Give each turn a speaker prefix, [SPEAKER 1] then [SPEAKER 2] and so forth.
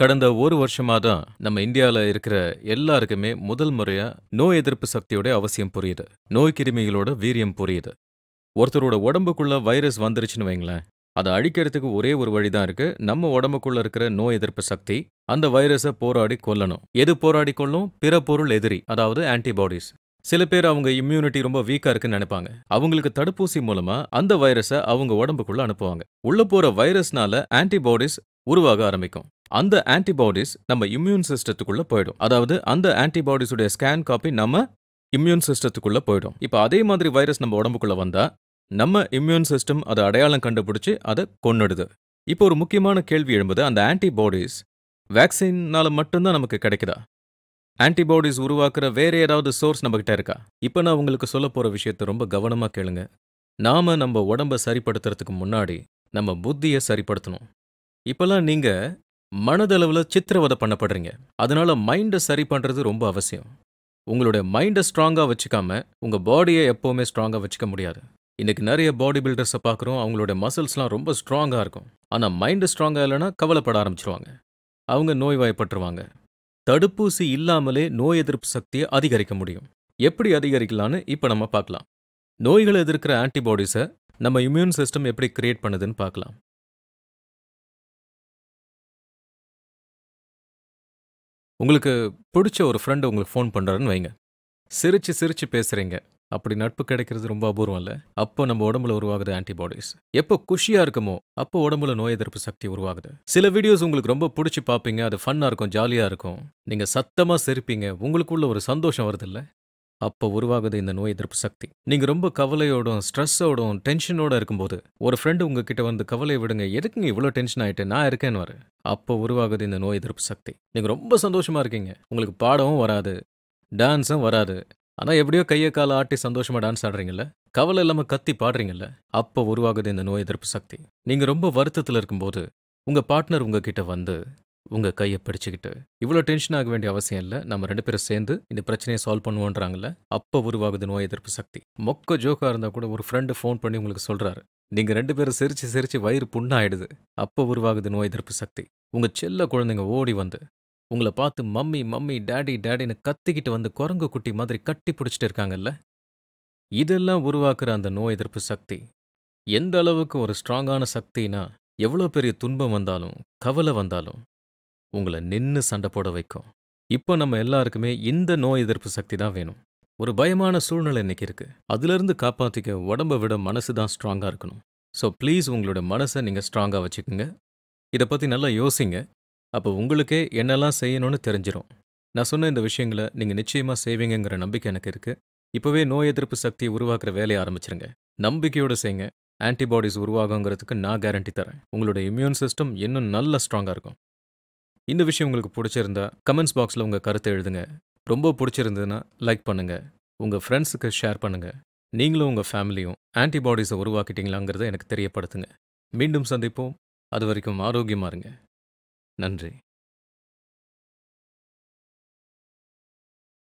[SPEAKER 1] கடந்த ஒரு வருஷமாக தான் நம்ம இந்தியாவில் இருக்கிற எல்லாருக்குமே முதல் முறையாக நோய் எதிர்ப்பு சக்தியோட அவசியம் புரியுது நோய் கிருமிகளோட வீரியம் புரியுது ஒருத்தரோட உடம்புக்குள்ள வைரஸ் வந்துருச்சுன்னு வைங்களேன் அதை அழிக்கிறதுக்கு ஒரே ஒரு வழி தான் இருக்குது நம்ம உடம்புக்குள்ள இருக்கிற நோய் எதிர்ப்பு சக்தி அந்த வைரஸை போராடி கொல்லணும் எது போராடி கொள்ளும் பிற பொருள் எதிரி அதாவது ஆன்டிபாடிஸ் சில பேர் அவங்க இம்யூனிட்டி ரொம்ப வீக்கா இருக்குன்னு நினைப்பாங்க அவங்களுக்கு தடுப்பூசி மூலமா அந்த வைரஸை அவங்க உடம்புக்குள்ள அனுப்புவாங்க உள்ள போற வைரஸ்னால ஆன்டிபாடிஸ் உருவாக ஆரம்பிக்கும் அந்த ஆன்டிபாடிஸ் நம்ம இம்யூன் சிஸ்டத்துக்குள்ள போயிடும் அதாவது அந்த ஆன்டிபாடிஸுடைய ஸ்கேன் காப்பி நம்ம இம்யூன் சிஸ்டத்துக்குள்ள போயிடும் இப்போ அதே மாதிரி வைரஸ் நம்ம உடம்புக்குள்ள வந்தா நம்ம இம்யூன் சிஸ்டம் அதை அடையாளம் கண்டுபிடிச்சு அதை கொன்னுடுது இப்போ ஒரு முக்கியமான கேள்வி எழும்புது அந்த ஆன்டிபாடிஸ் வேக்சின்னால மட்டும்தான் நமக்கு கிடைக்குதா ஆன்டிபாடிஸ் உருவாக்குற வேற ஏதாவது சோர்ஸ் நம்மகிட்ட இருக்கா இப்போ நான் உங்களுக்கு சொல்ல போகிற விஷயத்த ரொம்ப கவனமாக கேளுங்க நாம நம்ம உடம்பை சரிப்படுத்துறதுக்கு முன்னாடி நம்ம புத்தியை சரிப்படுத்தணும் இப்பெல்லாம் நீங்க மனதளவில் சித்திரவதை பண்ணப்படுறீங்க அதனால மைண்டை சரி பண்ணுறது ரொம்ப அவசியம் உங்களுடைய மைண்டை ஸ்ட்ராங்காக வச்சுக்காம உங்கள் பாடியை எப்போவுமே ஸ்ட்ராங்காக வச்சுக்க முடியாது இன்றைக்கி நிறைய பாடி பில்டர்ஸை பார்க்குறோம் அவங்களோட மசில்ஸ்லாம் ரொம்ப ஸ்ட்ராங்காக இருக்கும் ஆனால் மைண்டு ஸ்ட்ராங்காக இல்லைன்னா கவலைப்பட ஆரம்பிச்சிருவாங்க அவங்க நோய் வாய்ப்பட்டுருவாங்க தடுப்பூசி இல்லாமலே நோய் எதிர்ப்பு சக்தியை அதிகரிக்க முடியும் எப்படி அதிகரிக்கலான்னு இப்போ நம்ம பார்க்கலாம் நோய்களை எதிர்க்கிற ஆன்டிபாடிஸை நம்ம இம்யூன் சிஸ்டம் எப்படி கிரியேட் பண்ணுதுன்னு பார்க்கலாம் உங்களுக்கு பிடிச்ச ஒரு ஃப்ரெண்டு உங்களுக்கு ஃபோன் பண்ணுறாருன்னு வைங்க சிரித்து சிரித்து பேசுகிறீங்க அப்படி நட்பு கிடைக்கிறது ரொம்ப அபூர்வம் இல்லை அப்போ நம்ம உடம்புல உருவாகுது ஆன்டிபாடிஸ் எப்போ குஷியாக இருக்குமோ அப்போ உடம்புல நோய் எதிர்ப்பு சக்தி உருவாகுது சில வீடியோஸ் உங்களுக்கு ரொம்ப பிடிச்சி பார்ப்பீங்க அது ஃபன்னாக இருக்கும் ஜாலியாக இருக்கும் நீங்கள் சத்தமாக சிரிப்பீங்க உங்களுக்குள்ள ஒரு சந்தோஷம் வருது இல்லை அப்போ உருவாகுது இந்த நோய் எதிர்ப்பு சக்தி நீங்கள் ரொம்ப கவலையோடும் ஸ்ட்ரெஸ்ஸோடும் டென்ஷனோட இருக்கும்போது ஒரு ஃப்ரெண்டு உங்ககிட்ட வந்து கவலையை விடுங்க எதுக்குங்க இவ்வளோ டென்ஷன் ஆகிட்டு நான் இருக்கேன்னு வரு அப்போ உருவாகுது இந்த நோய் எதிர்ப்பு சக்தி நீங்கள் ரொம்ப சந்தோஷமாக இருக்கீங்க உங்களுக்கு பாடமும் வராது டான்ஸும் வராது ஆனால் எப்படியோ கையை காலை ஆட்டி சந்தோஷமாக டான்ஸ் ஆடுறீங்கல்ல கவலை இல்லாமல் கத்தி பாடுறீங்கல்ல அப்போ உருவாகுது இந்த நோய் எதிர்ப்பு சக்தி நீங்கள் ரொம்ப வருத்தத்தில் இருக்கும்போது உங்கள் பார்ட்னர் உங்ககிட்ட வந்து உங்கள் கையை பிடிச்சிக்கிட்டு இவ்வளோ டென்ஷன் ஆக வேண்டிய அவசியம் இல்லை நம்ம ரெண்டு பேரும் சேர்ந்து இந்த பிரச்சனையை சால்வ் பண்ணுவோன்றாங்கல்ல அப்போ உருவாகுது நோய் எதிர்ப்பு சக்தி மொக்க ஜோக்காக இருந்தால் கூட ஒரு ஃப்ரெண்டு ஃபோன் பண்ணி உங்களுக்கு சொல்கிறாரு நீங்கள் ரெண்டு பேரும் சிரித்து சிரித்து வயிறு புண்ணாயிடுது அப்போ உருவாகுது நோய் எதிர்ப்பு சக்தி உங்கள் செல்ல குழந்தைங்க ஓடி வந்து உங்களை பார்த்து மம்மி மம்மி டேடி டேடின்னு கத்திக்கிட்டு வந்து குரங்கு குட்டி மாதிரி கட்டி பிடிச்சிட்டு இருக்காங்கல்ல இதெல்லாம் உருவாக்குற அந்த நோய் எதிர்ப்பு சக்தி எந்த அளவுக்கு ஒரு ஸ்ட்ராங்கான சக்தினா எவ்வளோ பெரிய துன்பம் வந்தாலும் கவலை வந்தாலும் உங்களை நின்று சண்டை போட வைக்கும் இப்போ நம்ம எல்லாருக்குமே இந்த நோய் எதிர்ப்பு சக்தி தான் வேணும் ஒரு பயமான சூழ்நிலை இன்றைக்கி இருக்கு அதுலேருந்து காப்பாற்றிக்க உடம்பை விட மனசு தான் ஸ்ட்ராங்காக இருக்கணும் ஸோ ப்ளீஸ் உங்களோட மனசை நீங்கள் ஸ்ட்ராங்காக வச்சுக்கோங்க இதை பற்றி நல்லா யோசிங்க அப்போ உங்களுக்கே என்னெல்லாம் செய்யணும்னு தெரிஞ்சிடும் நான் சொன்ன இந்த விஷயங்களை நீங்கள் நிச்சயமாக செய்வீங்கிற நம்பிக்கை எனக்கு இருக்குது இப்போவே நோய் எதிர்ப்பு சக்தியை உருவாக்குற வேலையை ஆரம்பிச்சிருங்க நம்பிக்கையோடு செய்யுங்க ஆன்டிபாடிஸ் உருவாகுங்கிறதுக்கு நான் கேரண்டி தரேன் உங்களோட இம்யூன் சிஸ்டம் இன்னும் நல்ல ஸ்ட்ராங்காக இருக்கும் இந்த விஷயம் உங்களுக்கு பிடிச்சிருந்தா கமெண்ட்ஸ் பாக்ஸில் உங்கள் கருத்தை எழுதுங்க ரொம்ப பிடிச்சிருந்ததுன்னா லைக் பண்ணுங்கள் உங்கள் ஃப்ரெண்ட்ஸுக்கு ஷேர் பண்ணுங்கள் நீங்களும் உங்கள் ஃபேமிலியும் ஆன்டிபாடிஸை உருவாக்கிட்டீங்களாங்கிறத எனக்கு தெரியப்படுத்துங்க மீண்டும் சந்திப்போம் அது வரைக்கும் ஆரோக்கியமாக இருங்க நன்றி